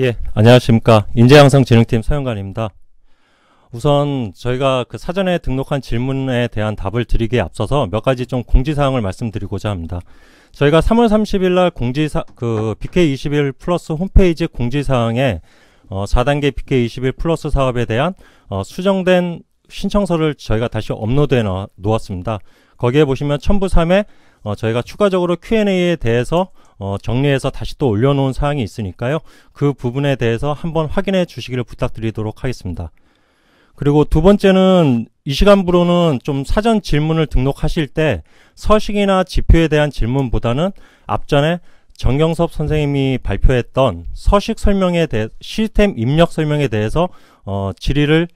예, 안녕하십니까. 인재양성진흥팀 서영관입니다. 우선 저희가 그 사전에 등록한 질문에 대한 답을 드리기에 앞서서 몇 가지 좀 공지사항을 말씀드리고자 합니다. 저희가 3월 30일 날 공지사, 그 BK21 플러스 홈페이지 공지사항에 어, 4단계 BK21 플러스 사업에 대한 어, 수정된 신청서를 저희가 다시 업로드해 놓았습니다. 거기에 보시면 첨부 3에 어, 저희가 추가적으로 Q&A에 대해서 어, 정리해서 다시 또 올려놓은 사항이 있으니까요. 그 부분에 대해서 한번 확인해 주시기를 부탁드리도록 하겠습니다. 그리고 두 번째는 이 시간부로는 좀 사전 질문을 등록하실 때 서식이나 지표에 대한 질문보다는 앞전에 정경섭 선생님이 발표했던 서식 설명에 대해 시스템 입력 설명에 대해서 어, 질의를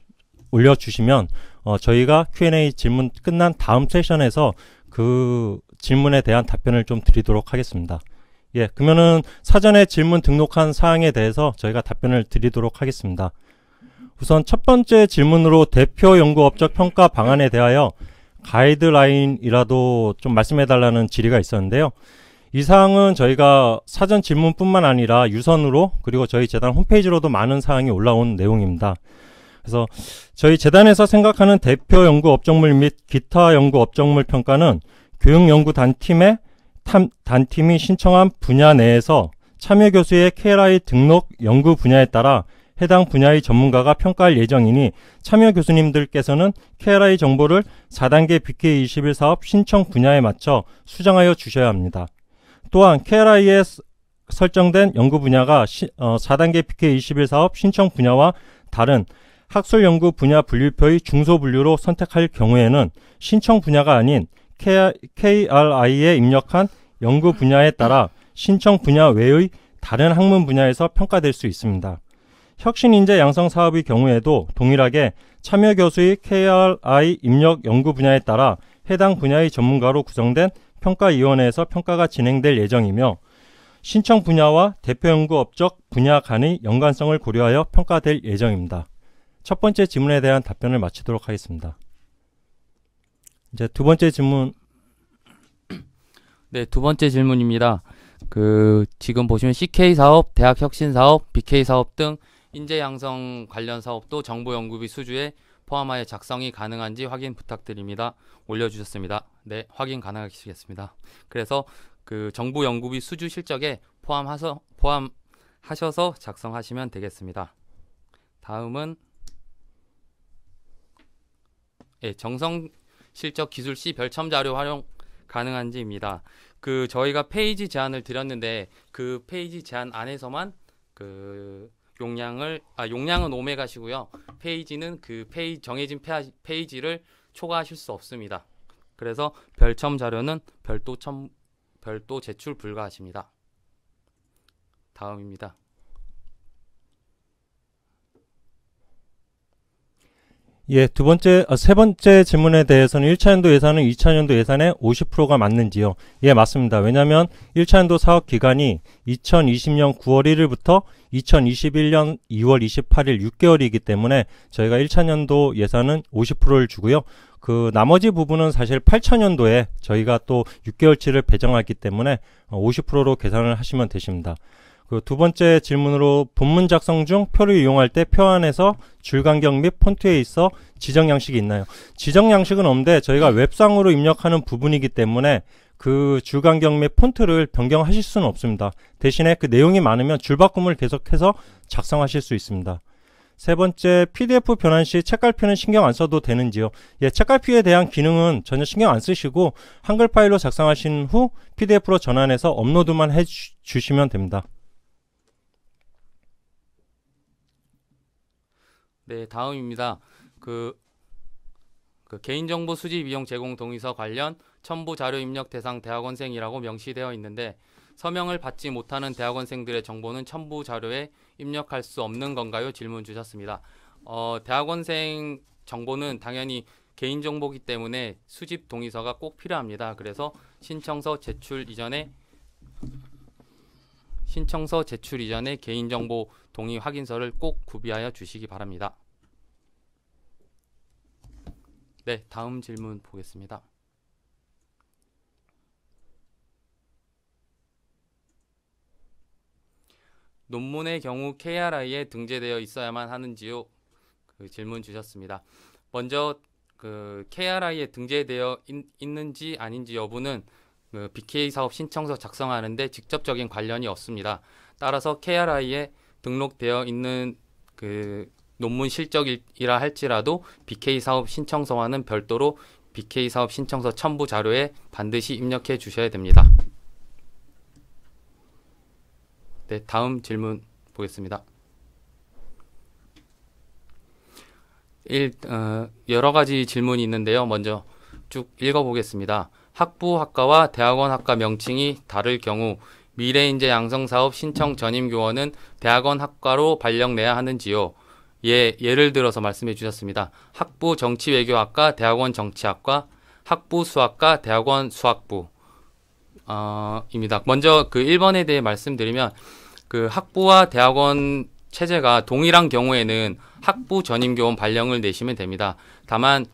올려주시면 어, 저희가 Q&A 질문 끝난 다음 세션에서 그 질문에 대한 답변을 좀 드리도록 하겠습니다. 예, 그러면은 사전에 질문 등록한 사항에 대해서 저희가 답변을 드리도록 하겠습니다. 우선 첫 번째 질문으로 대표 연구 업적 평가 방안에 대하여 가이드라인이라도 좀 말씀해 달라는 질의가 있었는데요. 이 사항은 저희가 사전 질문뿐만 아니라 유선으로 그리고 저희 재단 홈페이지로도 많은 사항이 올라온 내용입니다. 그래서 저희 재단에서 생각하는 대표 연구 업적물 및 기타 연구 업적물 평가는 교육연구단팀의 단팀이 신청한 분야 내에서 참여 교수의 KRI 등록 연구 분야에 따라 해당 분야의 전문가가 평가할 예정이니 참여 교수님들께서는 KRI 정보를 4단계 BK21 사업 신청 분야에 맞춰 수정하여 주셔야 합니다. 또한 KRI에 설정된 연구 분야가 4단계 어, BK21 사업 신청 분야와 다른 학술 연구 분야 분류표의 중소 분류로 선택할 경우에는 신청 분야가 아닌 KRI에 입력한 연구 분야에 따라 신청 분야 외의 다른 학문 분야에서 평가될 수 있습니다. 혁신 인재 양성 사업의 경우에도 동일하게 참여 교수의 KRI 입력 연구 분야에 따라 해당 분야의 전문가로 구성된 평가위원회에서 평가가 진행될 예정이며 신청 분야와 대표 연구 업적 분야 간의 연관성을 고려하여 평가될 예정입니다. 첫 번째 질문에 대한 답변을 마치도록 하겠습니다. 이제 두 번째 질문. 네, 두 번째 질문입니다. 그 지금 보시면 CK 사업, 대학 혁신 사업, BK 사업 등 인재 양성 관련 사업도 정보 연구비 수주에 포함하여 작성이 가능한지 확인 부탁드립니다. 올려주셨습니다. 네, 확인 가능하시겠습니다. 그래서 그 정부 연구비 수주 실적에 포함하서 포함하셔서 작성하시면 되겠습니다. 다음은 예, 정성 실적 기술 시 별첨 자료 활용 가능한지입니다. 그 저희가 페이지 제한을 드렸는데 그 페이지 제한 안에서만 그 용량을 아 용량은 오메가시고요. 페이지는 그 페이 정해진 페이지를 초과하실 수 없습니다. 그래서 별첨 자료는 별도 첨 별도 제출 불가하십니다. 다음입니다. 예, 두 번째, 아, 세 번째 질문에 대해서는 1차 연도 예산은 2차 연도 예산의 50%가 맞는지요? 예, 맞습니다. 왜냐면 1차 연도 사업 기간이 2020년 9월 1일부터 2021년 2월 28일 6개월이기 때문에 저희가 1차 연도 예산은 50%를 주고요. 그 나머지 부분은 사실 8차연도에 저희가 또 6개월치를 배정하기 때문에 50%로 어, 계산을 하시면 되십니다. 그두 번째 질문으로 본문 작성 중 표를 이용할 때 표 안에서 줄간격 및 폰트에 있어 지정 양식이 있나요? 지정 양식은 없는데 저희가 네. 웹상으로 입력하는 부분이기 때문에 그 줄간격 및 폰트를 변경하실 수는 없습니다. 대신에 그 내용이 많으면 줄바꿈을 계속해서 작성하실 수 있습니다. 세 번째, PDF 변환 시 책갈피는 신경 안 써도 되는지요? 예, 책갈피에 대한 기능은 전혀 신경 안 쓰시고 한글 파일로 작성하신 후 PDF로 전환해서 업로드만 해주시면 됩니다. 네, 다음입니다. 그, 그 개인정보 수집 이용 제공 동의서 관련 첨부 자료 입력 대상 대학원생이라고 명시되어 있는데 서명을 받지 못하는 대학원생들의 정보는 첨부 자료에 입력할 수 없는 건가요? 질문 주셨습니다. 어, 대학원생 정보는 당연히 개인정보기 때문에 수집 동의서가 꼭 필요합니다. 그래서 신청서 제출 이전에 신청서 제출 이전에 개인정보 동의 확인서를 꼭 구비하여 주시기 바랍니다. 네, 다음 질문 보겠습니다. 논문의 경우 KRI에 등재되어 있어야만 하는지요? 그 질문 주셨습니다. 먼저 그 KRI에 등재되어 있, 있는지 아닌지 여부는 그 BK 사업 신청서 작성하는데 직접적인 관련이 없습니다. 따라서 KRI에 등록되어 있는 그 논문 실적이라 할지라도 BK 사업 신청서와는 별도로 BK 사업 신청서 첨부 자료에 반드시 입력해 주셔야 됩니다. 네, 다음 질문 보겠습니다. 일, 어, 여러 가지 질문이 있는데요. 먼저 쭉 읽어보겠습니다. 학부 학과와 대학원 학과 명칭이 다를 경우 미래인재 양성사업 신청 전임 교원은 대학원 학과로 발령내야 하는지요? 예, 예를 들어서 말씀해 주셨습니다. 학부 정치외교학과 대학원 정치학과 학부 수학과 대학원 수학부 어, 입니다. 먼저 그 1번에 대해 말씀드리면 그 학부와 대학원 체제가 동일한 경우에는 학부 전임 교원 발령을 내시면 됩니다. 다만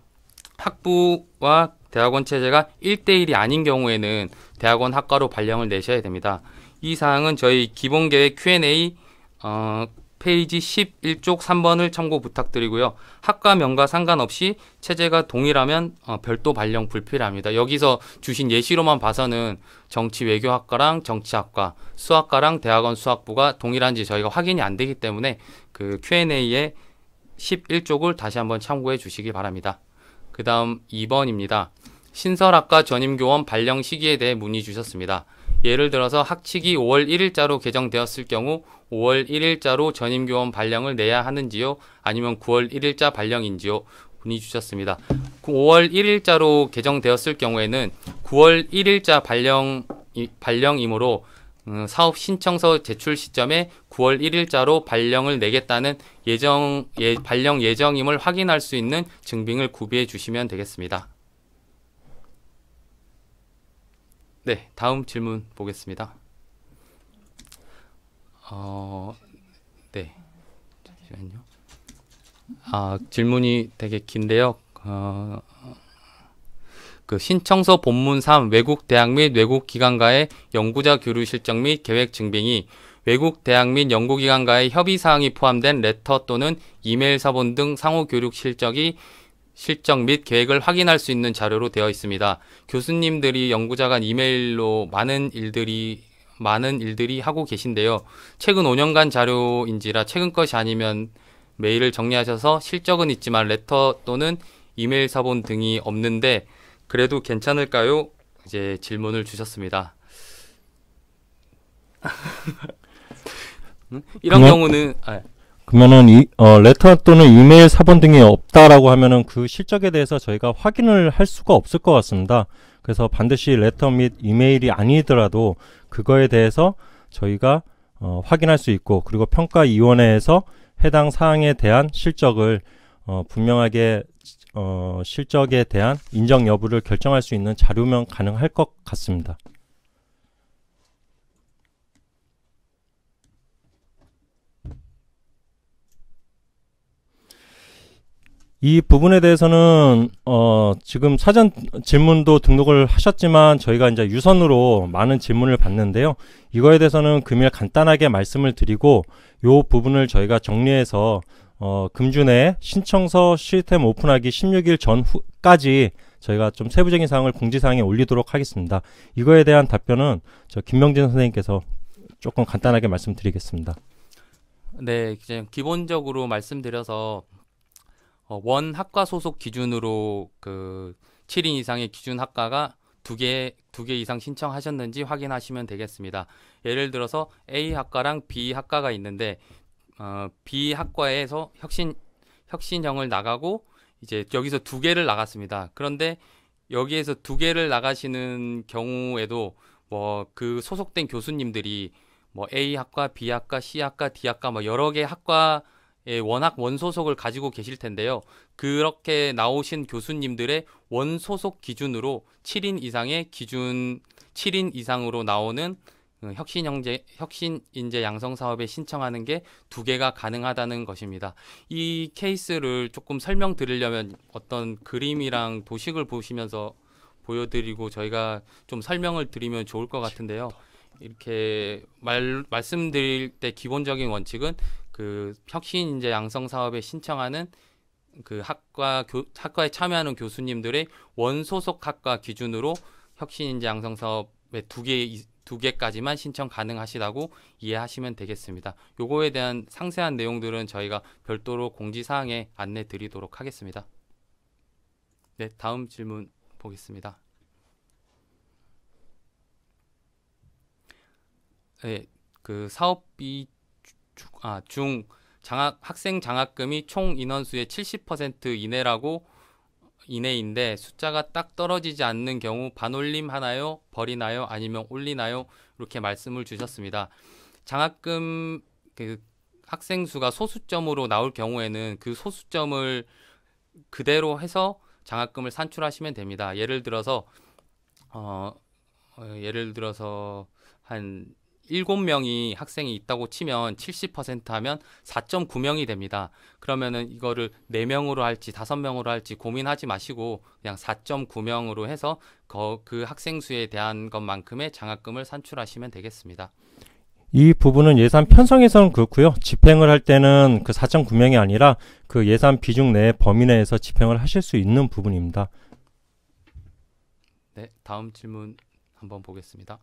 학부와 대학원 체제가 1대1이 아닌 경우에는 대학원 학과로 발령을 내셔야 됩니다. 이 사항은 저희 기본계획 Q&A 어, 페이지 11쪽 3번을 참고 부탁드리고요. 학과 명과 상관없이 체제가 동일하면 어, 별도 발령 불필요합니다. 여기서 주신 예시로만 봐서는 정치 외교학과랑 정치학과, 수학과랑 대학원 수학부가 동일한지 저희가 확인이 안 되기 때문에 그 Q&A에 11쪽을 다시 한번 참고해 주시기 바랍니다. 그 다음 2번입니다. 신설학과 전임교원 발령 시기에 대해 문의 주셨습니다. 예를 들어서 학칙이 5월 1일자로 개정되었을 경우 5월 1일자로 전임교원 발령을 내야 하는지요? 아니면 9월 1일자 발령인지요? 문의 주셨습니다. 5월 1일자로 개정되었을 경우에는 9월 1일자 발령, 발령이므로 음, 사업 신청서 제출 시점에 9월 1일자로 발령을 내겠다는 예정, 예, 발령 예정임을 확인할 수 있는 증빙을 구비해 주시면 되겠습니다. 네, 다음 질문 보겠습니다. 어, 네. 잠시만요. 아, 질문이 되게 긴데요. 어, 그 신청서 본문 3 외국 대학 및 외국 기관과의 연구자 교류 실적 및 계획 증빙이 외국 대학 및 연구기관과의 협의 사항이 포함된 레터 또는 이메일 사본 등 상호 교류 실적이 실적 및 계획을 확인할 수 있는 자료로 되어 있습니다. 교수님들이 연구자 간 이메일로 많은 일들이 많은 일들이 하고 계신데요. 최근 5년간 자료인지라 최근 것이 아니면 메일을 정리하셔서 실적은 있지만 레터 또는 이메일 사본 등이 없는데 그래도 괜찮을까요? 이제 질문을 주셨습니다. 음? 이런 그만, 경우는 아, 그러면은 이, 어, 레터 또는 이메일 사본 등이 없다라고 하면은 그 실적에 대해서 저희가 확인을 할 수가 없을 것 같습니다. 그래서 반드시 레터 및 이메일이 아니더라도 그거에 대해서 저희가 어, 확인할 수 있고 그리고 평가위원회에서 해당 사항에 대한 실적을 어, 분명하게 어, 실적에 대한 인정 여부를 결정할 수 있는 자료면 가능할 것 같습니다. 이 부분에 대해서는 어 지금 사전 질문도 등록을 하셨지만 저희가 이제 유선으로 많은 질문을 받는데요. 이거에 대해서는 금일 간단하게 말씀을 드리고 요 부분을 저희가 정리해서 어금주내 신청서 시스템 오픈하기 16일 전후까지 저희가 좀 세부적인 사항을 공지사항에 올리도록 하겠습니다. 이거에 대한 답변은 저 김명진 선생님께서 조금 간단하게 말씀드리겠습니다. 네, 기본적으로 말씀드려서 어, 원 학과 소속 기준으로 그 7인 이상의 기준 학과가 두 개, 두 개 이상 신청하셨는지 확인하시면 되겠습니다. 예를 들어서 A 학과랑 B 학과가 있는데, 어, B 학과에서 혁신, 혁신형을 나가고, 이제 여기서 두 개를 나갔습니다. 그런데 여기에서 두 개를 나가시는 경우에도 뭐 그 소속된 교수님들이 뭐 A 학과, B 학과, C 학과, D 학과 뭐 여러 개 학과 예, 워낙 원소속을 가지고 계실 텐데요. 그렇게 나오신 교수님들의 원소속 기준으로 7인 이상의 기준 7인 이상으로 나오는 어, 혁신 형제 혁신 인재 양성 사업에 신청하는 게 두 개가 가능하다는 것입니다. 이 케이스를 조금 설명드리려면 어떤 그림이랑 도식을 보시면서 보여드리고 저희가 좀 설명을 드리면 좋을 것 같은데요. 이렇게 말, 말씀드릴 때 기본적인 원칙은 그 혁신 인재 양성 사업에 신청하는 그 학과 교, 학과에 참여하는 교수님들의 원소속 학과 기준으로 혁신 인재 양성 사업에 두개 두 개까지만 신청 가능하시다고 이해하시면 되겠습니다. 요거에 대한 상세한 내용들은 저희가 별도로 공지 사항에 안내 드리도록 하겠습니다. 네, 다음 질문 보겠습니다. 네, 그 사업비 중, 아, 중 장학 학생 장학금이 총 인원수의 70% 이내라고 이내인데 숫자가 딱 떨어지지 않는 경우 반올림 하나요? 버리나요? 아니면 올리나요? 이렇게 말씀을 주셨습니다. 장학금 그 학생 수가 소수점으로 나올 경우에는 그 소수점을 그대로 해서 장학금을 산출하시면 됩니다. 예를 들어서 어, 어 예를 들어서 한 일곱 명이 학생이 있다고 치면 칠십 퍼센트 하면 사점구 명이 됩니다. 그러면은 이거를 네명으로 할지 다섯 명으로 할지 고민하지 마시고 그냥 사점구 명으로 해서 그, 그 학생 수에 대한 것만큼의 장학금을 산출하시면 되겠습니다. 이 부분은 예산 편성에서는 그렇고요. 집행을 할 때는 그 4.9명이 아니라 그 예산 비중 내 범위 내에서 집행을 하실 수 있는 부분입니다. 네, 다음 질문 한번 보겠습니다.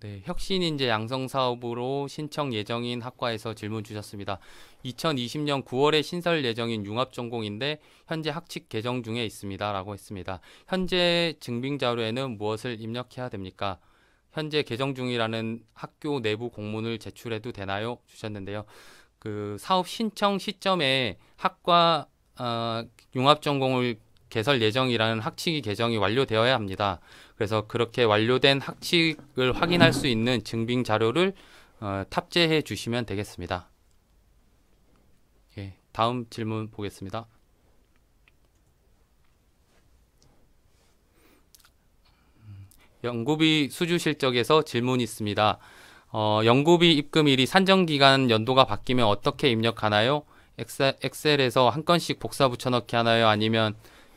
네, 혁신 인재 양성 사업으로 신청 예정인 학과에서 질문 주셨습니다. 2020년 9월에 신설 예정인 융합 전공인데 현재 학칙 개정 중에 있습니다라고 했습니다. 현재 증빙 자료에는 무엇을 입력해야 됩니까? 현재 개정 중이라는 학교 내부 공문을 제출해도 되나요? 주셨는데요. 그 사업 신청 시점에 학과 어, 융합 전공을 개설 예정이라는 학칙이 개정이 완료되어야 합니다. 그래서 그렇게 완료된 학칙을 확인할 수 있는 증빙 자료를 어, 탑재해 주시면 되겠습니다. 예, 다음 질문 보겠습니다. 연구비 수주 실적에서 질문이 있습니다. 어, 연구비 입금일이 산정기간 연도가 바뀌면 어떻게 입력하나요? 엑셀, 엑셀에서 한 건씩 복사 붙여넣기 하나요? 아니면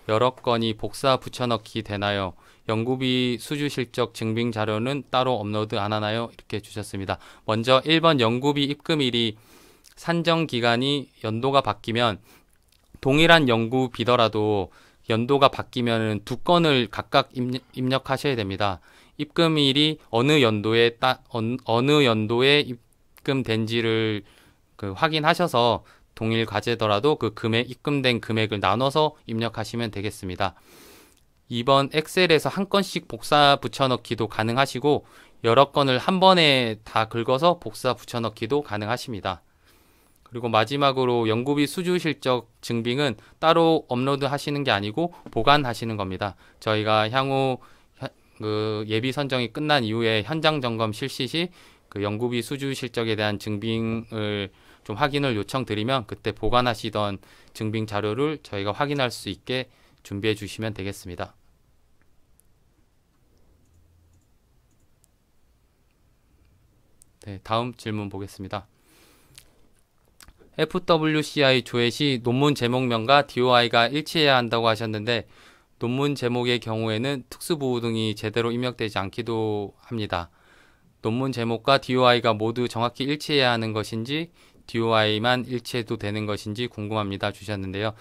여러 건이 복사 붙여넣기 되나요? 연구비 수주 실적 증빙 자료는 따로 업로드 안 하나요? 이렇게 주셨습니다. 먼저 1번 연구비 입금일이 산정 기간이 연도가 바뀌면 동일한 연구비더라도 연도가 바뀌면 두 건을 각각 입력, 하셔야 됩니다. 입금일이 어느 연도에 따, 어, 느 연도에 입금된지를 그 확인하셔서 동일 과제더라도 그 금액 입금된 금액을 나눠서 입력하시면 되겠습니다. 이번 엑셀에서 한 건씩 복사 붙여넣기도 가능하시고 여러 건을 한 번에 다 긁어서 복사 붙여넣기도 가능하십니다. 그리고 마지막으로 연구비 수주 실적 증빙은 따로 업로드 하시는 게 아니고 보관하시는 겁니다. 저희가 향후 그 예비 선정이 끝난 이후에 현장 점검 실시 시 그 연구비 수주 실적에 대한 증빙을 좀 확인을 요청드리면 그때 보관하시던 증빙 자료를 저희가 확인할 수 있게 준비해 주시면 되겠습니다. 네, 다음 질문 보겠습니다. FWCI 조회 시 논문 제목명과 DOI가 일치해야 한다고 하셨는데 논문 제목의 경우에는 특수보호 등이 제대로 입력되지 않기도 합니다. 논문 제목과 DOI가 모두 정확히 일치해야 하는 것인지 DOI만 일치해도 되는 것인지 궁금합니다. 주셨는데요.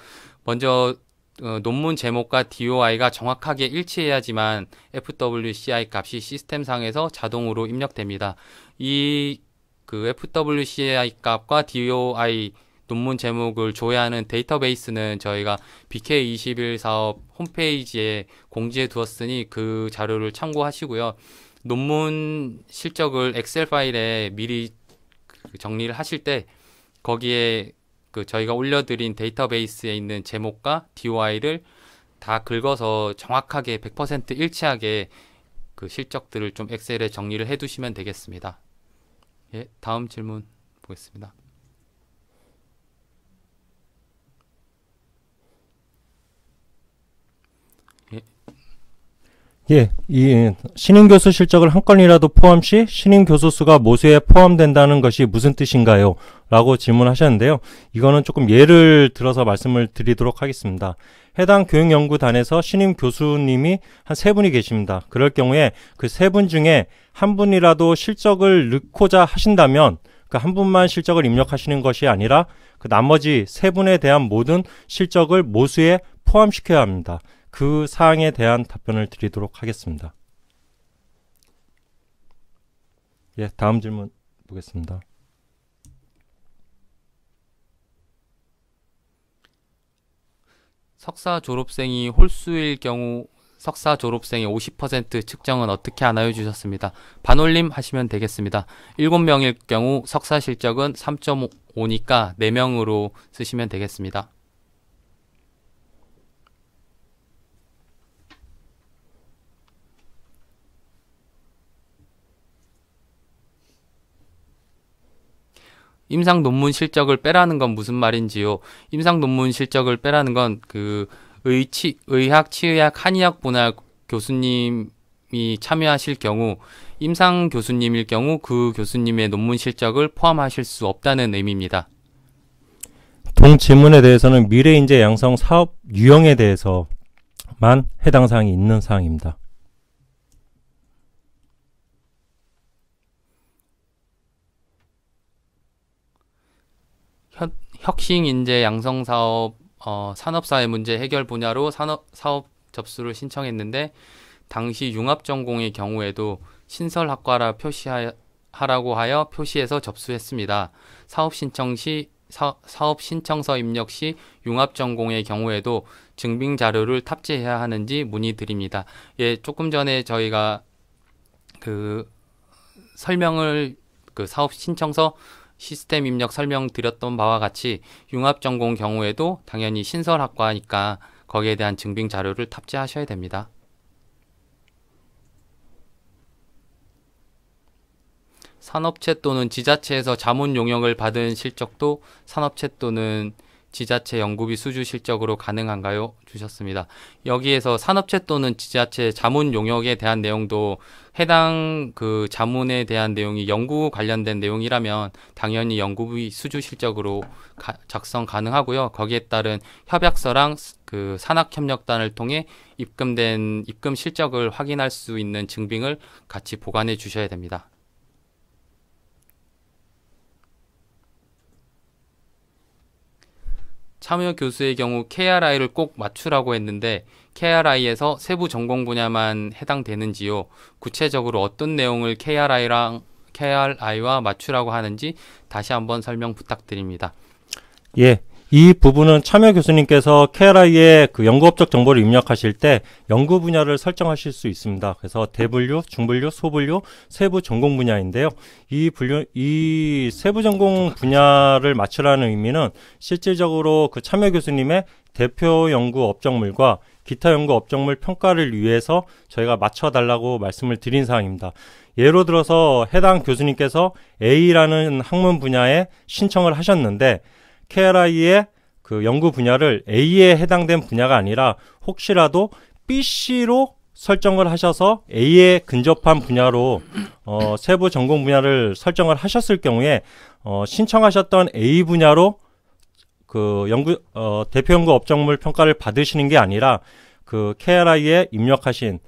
먼저 어, 논문 제목과 DOI가 정확하게 일치해야지만 FWCI 값이 시스템상에서 자동으로 입력됩니다. 이그 FWCI 값과 DOI 논문 제목을 조회하는 데이터베이스는 저희가 BK21 사업 홈페이지에 공지해 두었으니 그 자료를 참고하시고요. 논문 실적을 엑셀 파일에 미리 그 정리를 하실 때 거기에 그 저희가 올려드린 데이터베이스에 있는 제목과 DOI를 다 긁어서 정확하게 100% 일치하게 그 실적들을 좀 엑셀에 정리를 해두시면 되겠습니다. 예, 다음 질문 보겠습니다. 예, 이 신임 교수 실적을 한 건이라도 포함시 신임 교수 수가 모수에 포함된다는 것이 무슨 뜻인가요? 라고 질문하셨는데요. 이거는 조금 예를 들어서 말씀을 드리도록 하겠습니다. 해당 교육연구단에서 신임 교수님이 한 세 분이 계십니다. 그럴 경우에 그 세 분 중에 한 분이라도 실적을 넣고자 하신다면 그 한 분만 실적을 입력하시는 것이 아니라 그 나머지 세 분에 대한 모든 실적을 모수에 포함시켜야 합니다. 그 사항에 대한 답변을 드리도록 하겠습니다. 예, 다음 질문 보겠습니다. 석사 졸업생이 홀수일 경우 석사 졸업생의 50% 측정은 어떻게 하나요 주셨습니다. 반올림 하시면 되겠습니다. 7명일 경우 석사 실적은 3.5니까 4명으로 쓰시면 되겠습니다. 임상 논문 실적을 빼라는 건 무슨 말인지요? 임상 논문 실적을 빼라는 건 그 의치 의학 치의학 한의학 분학 교수님이 참여하실 경우 임상 교수님일 경우 그 교수님의 논문 실적을 포함하실 수 없다는 의미입니다. 동 질문에 대해서는 미래 인재 양성 사업 유형에 대해서만 해당 사항이 있는 사항입니다. 혁신 인재 양성 사업 어, 산업사회 문제 해결 분야로 산업 사업 접수를 신청했는데 당시 융합 전공의 경우에도 신설학과라 표시하라고 하여 표시해서 접수했습니다. 사업 신청 시 사, 사업 신청서 입력 시 융합 전공의 경우에도 증빙 자료를 탑재해야 하는지 문의드립니다. 예, 조금 전에 저희가 그 설명을 그 사업 신청서 시스템 입력 설명드렸던 바와 같이 융합 전공 경우에도 당연히 신설학과니까 거기에 대한 증빙 자료를 탑재하셔야 됩니다. 산업체 또는 지자체에서 자문 용역을 받은 실적도 산업체 또는 지자체 연구비 수주 실적으로 가능한가요? 주셨습니다. 여기에서 산업체 또는 지자체 자문 용역에 대한 내용도 해당 그 자문에 대한 내용이 연구 관련된 내용이라면 당연히 연구비 수주 실적으로 가, 작성 가능하고요. 거기에 따른 협약서랑 그 산학협력단을 통해 입금된 입금 실적을 확인할 수 있는 증빙을 같이 보관해 주셔야 됩니다. 참여 교수의 경우 KRI를 꼭 맞추라고 했는데 KRI에서 세부 전공 분야만 해당되는지요? 구체적으로 어떤 내용을 KRI랑 KRI와 맞추라고 하는지 다시 한번 설명 부탁드립니다. 예, 이 부분은 참여 교수님께서 KRI의 그 연구업적 정보를 입력하실 때 연구 분야를 설정하실 수 있습니다. 그래서 대분류, 중분류, 소분류, 세부 전공 분야인데요. 이 분류, 이 세부 전공 분야를 맞추라는 의미는 실질적으로 그 참여 교수님의 대표 연구 업적물과 기타 연구 업적물 평가를 위해서 저희가 맞춰달라고 말씀을 드린 사항입니다. 예로 들어서 해당 교수님께서 A라는 학문 분야에 신청을 하셨는데 KRI의 그 연구 분야를 A에 해당된 분야가 아니라 혹시라도 BC로 설정을 하셔서 A에 근접한 분야로 어, 세부 전공 분야를 설정을 하셨을 경우에 어, 신청하셨던 A 분야로 그 연구 어, 대표 연구 업적물 평가를 받으시는 게 아니라 그 KRI에 입력하신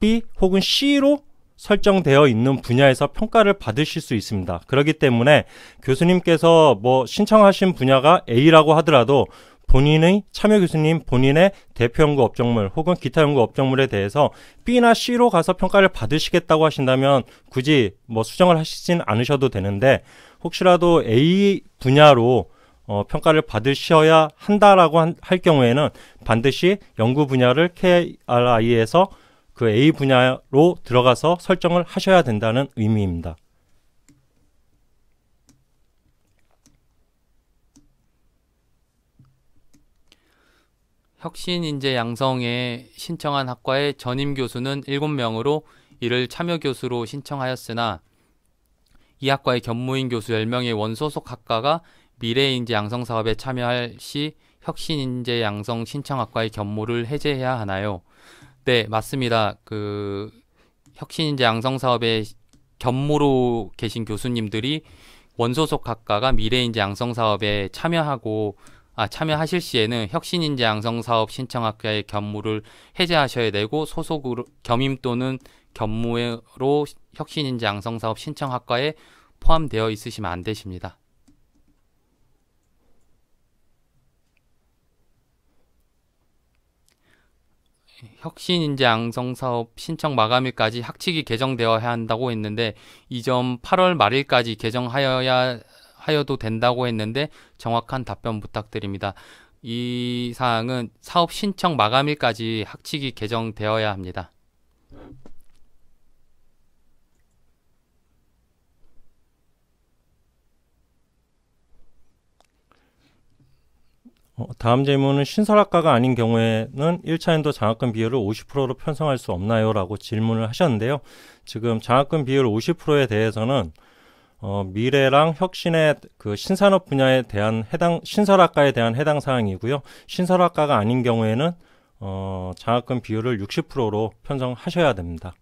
B 혹은 C로 설정되어 있는 분야에서 평가를 받으실 수 있습니다. 그렇기 때문에 교수님께서 뭐 신청하신 분야가 A라고 하더라도 본인의 참여 교수님 본인의 대표 연구 업종물 혹은 기타 연구 업종물에 대해서 B나 C로 가서 평가를 받으시겠다고 하신다면 굳이 뭐 수정을 하시진 않으셔도 되는데 혹시라도 A 분야로 어, 평가를 받으셔야 한다라고 한, 할 경우에는 반드시 연구 분야를 KRI에서 그 A 분야로 들어가서 설정을 하셔야 된다는 의미입니다. 혁신 인재 양성에 신청한 학과의 전임 교수는 7명으로 이를 참여 교수로 신청하였으나 이 학과의 견무인 교수 10명의 원소속 학과가 미래 인재 양성 사업에 참여할 시 혁신 인재 양성 신청학과의 견무를 해제해야 하나요? 네, 맞습니다. 그 혁신인재 양성 사업의 견모로 계신 교수님들이 원소속 학과가 미래인재 양성 사업에 참여하고 아, 참여하실 시에는 혁신인재 양성 사업 신청학과의 견무를 해제하셔야 되고 소속으로 겸임 또는 견무로 혁신인재 양성 사업 신청학과에 포함되어 있으시면 안 되십니다. 혁신인재 양성사업 신청 마감일까지 학칙이 개정되어야 한다고 했는데 이 점 8월 말일까지 개정하여야 하여도 된다고 했는데 정확한 답변 부탁드립니다. 이 사항은 사업 신청 마감일까지 학칙이 개정되어야 합니다. 어, 다음 질문은 신설학과가 아닌 경우에는 1차 연도 장학금 비율을 50%로 편성할 수 없나요? 라고 질문을 하셨는데요. 지금 장학금 비율 50%에 대해서는 어, 미래랑 혁신의 그 신산업 분야에 대한 해당 신설학과에 대한 해당 사항이고요. 신설학과가 아닌 경우에는 어, 장학금 비율을 60%로 편성하셔야 됩니다.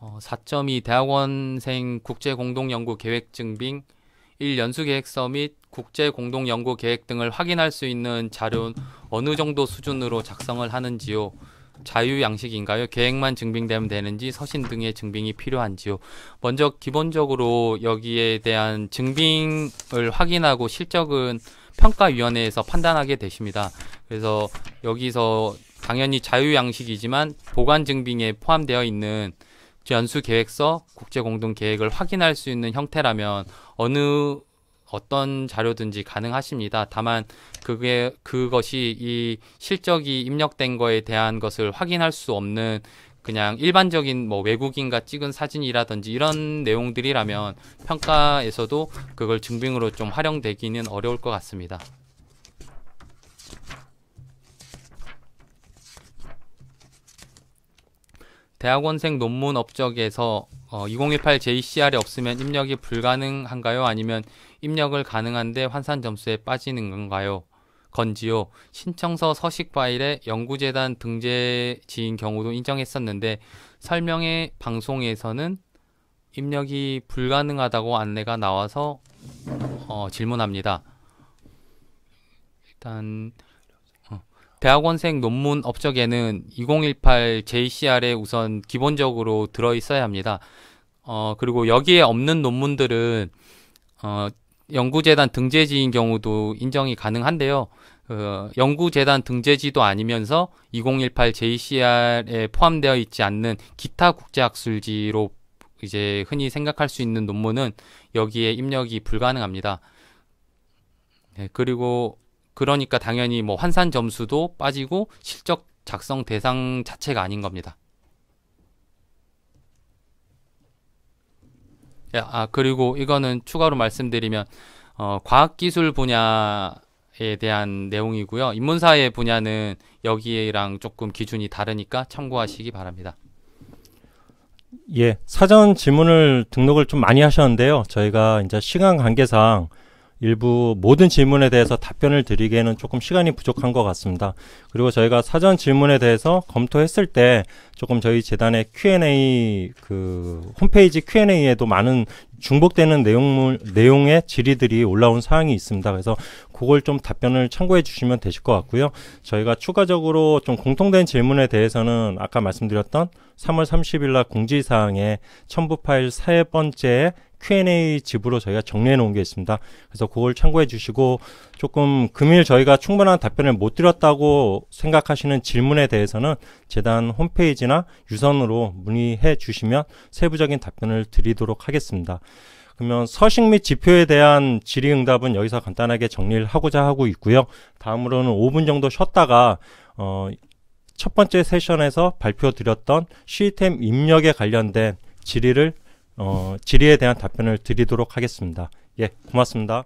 어, 4.2 대학원생 국제공동연구계획증빙 1연수계획서 및 국제공동연구계획 등을 확인할 수 있는 자료는 어느 정도 수준으로 작성을 하는지요? 자유양식인가요? 계획만 증빙되면 되는지 서신 등의 증빙이 필요한지요? 먼저 기본적으로 여기에 대한 증빙을 확인하고 실적은 평가위원회에서 판단하게 되십니다. 그래서 여기서 당연히 자유양식이지만 보관 증빙에 포함되어 있는 연수 계획서, 국제 공동 계획을 확인할 수 있는 형태라면 어느 어떤 자료든지 가능하십니다. 다만 그게 그것이 이 실적이 입력된 거에 대한 것을 확인할 수 없는 그냥 일반적인 뭐 외국인과 찍은 사진이라든지 이런 내용들이라면 평가에서도 그걸 증빙으로 좀 활용되기는 어려울 것 같습니다. 대학원생 논문 업적에서 어, 2018 JCR이 없으면 입력이 불가능한가요? 아니면 입력을 가능한데 환산 점수에 빠지는 건가요? 건지요. 신청서 서식 파일에 연구재단 등재지인 경우도 인정했었는데 설명회 방송에서는 입력이 불가능하다고 안내가 나와서 어, 질문합니다. 일단 대학원생 논문 업적에는 2018 JCR에 우선 기본적으로 들어있어야 합니다. 어, 그리고 여기에 없는 논문들은 어, 연구재단 등재지인 경우도 인정이 가능한데요. 어, 연구재단 등재지도 아니면서 2018 JCR에 포함되어 있지 않는 기타 국제학술지로 이제 흔히 생각할 수 있는 논문은 여기에 입력이 불가능합니다. 네, 그리고 그러니까 당연히 뭐 환산 점수도 빠지고 실적 작성 대상 자체가 아닌 겁니다. 아 그리고 이거는 추가로 말씀드리면 어, 과학기술 분야에 대한 내용이고요. 인문사회 분야는 여기랑 조금 기준이 다르니까 참고하시기 바랍니다. 예, 사전 지문을 등록을 좀 많이 하셨는데요. 저희가 이제 시간 관계상 일부 모든 질문에 대해서 답변을 드리기에는 조금 시간이 부족한 것 같습니다. 그리고 저희가 사전 질문에 대해서 검토했을 때 조금 저희 재단의 Q&A 그 홈페이지 Q&A에도 많은 중복되는 내용물 내용의 질의들이 올라온 사항이 있습니다. 그래서 그걸 좀 답변을 참고해 주시면 되실 것 같고요. 저희가 추가적으로 좀 공통된 질문에 대해서는 아까 말씀드렸던 3월 30일 날 공지 사항에 첨부 파일 세 번째 Q&A 집으로 저희가 정리해 놓은 게 있습니다. 그래서 그걸 참고해 주시고 조금 금일 저희가 충분한 답변을 못 드렸다고 생각하시는 질문에 대해서는 재단 홈페이지나 유선으로 문의해 주시면 세부적인 답변을 드리도록 하겠습니다. 그러면 서식 및 지표에 대한 질의응답은 여기서 간단하게 정리를 하고자 하고 있고요. 다음으로는 5분 정도 쉬었다가 어, 첫 번째 세션에서 발표드렸던 시스템 입력에 관련된 질의를 어, 질의에 대한 답변을 드리도록 하겠습니다. 예, 고맙습니다.